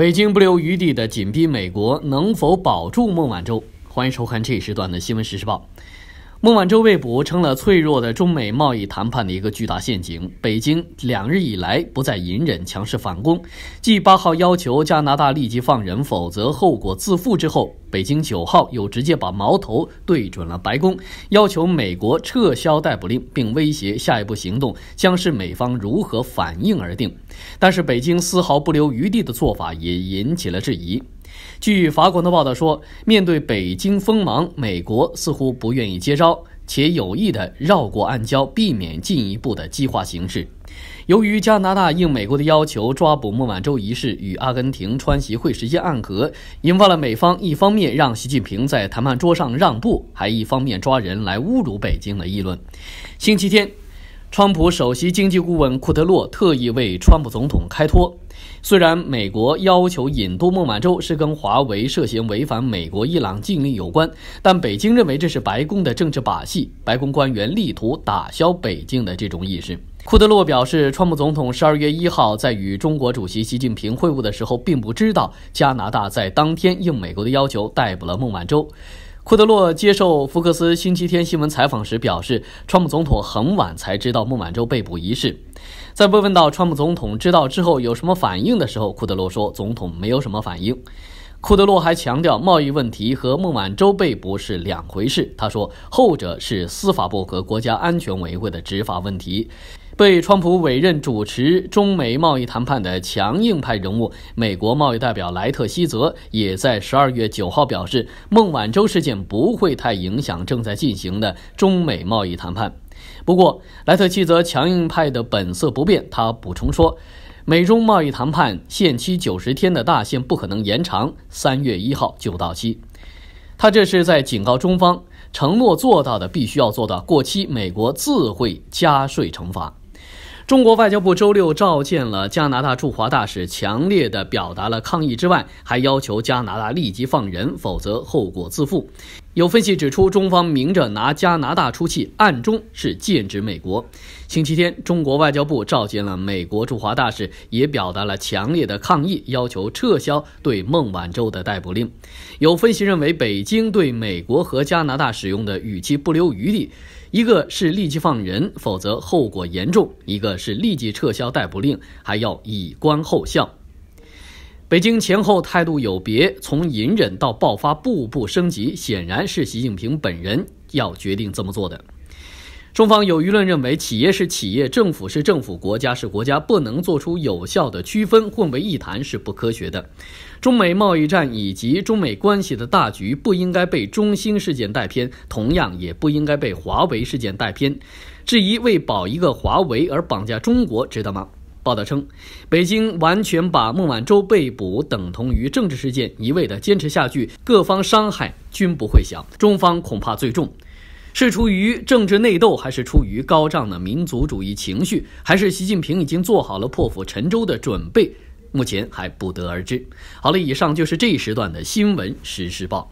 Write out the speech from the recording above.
北京不留余地的紧逼美国，能否保住孟晚舟？欢迎收看这一时段的新闻实时报。孟晚舟被捕成了脆弱的中美贸易谈判的一个巨大陷阱。北京两日以来不再隐忍，强势反攻。继八号要求加拿大立即放人，否则后果自负之后，北京九号又直接把矛头对准了白宫，要求美国撤销逮捕令，并威胁下一步行动将是美方如何反应而定。但是，北京丝毫不留余地的做法也引起了质疑。据法国的报道说，面对北京锋芒，美国似乎不愿意接招，且有意的绕过暗礁，避免进一步的激化形势。由于加拿大应美国的要求抓捕孟晚舟一事与阿根廷川籍会时间暗合，引发了美方一方面让习近平在谈判桌上让步，还一方面抓人来侮辱北京的议论。星期天，川普首席经济顾问库德洛特意为川普总统开脱。虽然美国要求引渡孟晚舟是跟华为涉嫌违反美国伊朗禁令有关，但北京认为这是白宫的政治把戏，白宫官员力图打消北京的这种意识。库德洛表示，川普总统十二月一号在与中国主席习近平会晤的时候，并不知道加拿大在当天应美国的要求逮捕了孟晚舟。库德洛接受福克斯星期天新闻采访时表示，川普总统很晚才知道孟晚舟被捕一事。在被问到川普总统知道之后有什么反应的时候，库德洛说，总统没有什么反应。库德洛还强调，贸易问题和孟晚舟被捕是两回事。他说，后者是司法部和国家安全委员会的执法问题。被川普委任主持中美贸易谈判的强硬派人物，美国贸易代表莱特希泽也在十二月九号表示，孟晚舟事件不会太影响正在进行的中美贸易谈判。不过，莱特希泽强硬派的本色不变，他补充说。美中贸易谈判限期九十天的大限不可能延长，三月一号就到期。他这是在警告中方，承诺做到的必须要做到，过期美国自会加税惩罚。中国外交部周六召见了加拿大驻华大使，强烈的表达了抗议之外，还要求加拿大立即放人，否则后果自负。有分析指出，中方明着拿加拿大出气，暗中是剑指美国。星期天，中国外交部召见了美国驻华大使，也表达了强烈的抗议，要求撤销对孟晚舟的逮捕令。有分析认为，北京对美国和加拿大使用的语气不留余地，一个是立即放人，否则后果严重；一个是立即撤销逮捕令，还要以观后效。北京前后态度有别，从隐忍到爆发，步步升级，显然是习近平本人要决定这么做的。中方有舆论认为，企业是企业，政府是政府，国家是国家，不能做出有效的区分，混为一谈是不科学的。中美贸易战以及中美关系的大局，不应该被中兴事件带偏，同样也不应该被华为事件带偏。质疑为保一个华为而绑架中国，值得吗？报道称，北京完全把孟晚舟被捕等同于政治事件，一味的坚持下去，各方伤害均不会小，中方恐怕最重。是出于政治内斗，还是出于高涨的民族主义情绪，还是习近平已经做好了破釜沉舟的准备，目前还不得而知。好了，以上就是这一时段的新闻实时报。